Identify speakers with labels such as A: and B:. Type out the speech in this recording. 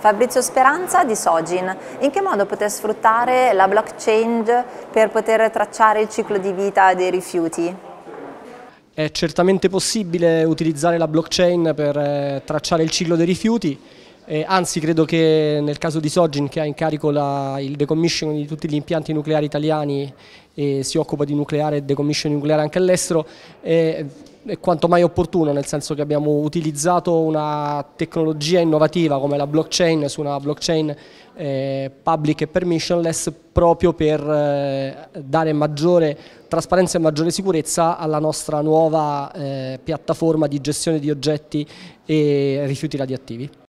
A: Fabrizio Speranza di Sogin, in che modo poter sfruttare la blockchain per poter tracciare il ciclo di vita dei rifiuti?
B: È certamente possibile utilizzare la blockchain per eh, tracciare il ciclo dei rifiuti, eh, anzi credo che nel caso di Sogin che ha in carico la, il decommissioning di tutti gli impianti nucleari italiani e si occupa di nucleare e decommissioning nucleare anche all'estero, è, è quanto mai opportuno, nel senso che abbiamo utilizzato una tecnologia innovativa come la blockchain su una blockchain eh, public e permissionless proprio per eh, dare maggiore trasparenza e maggiore sicurezza alla nostra nuova eh, piattaforma di gestione di oggetti e rifiuti radioattivi.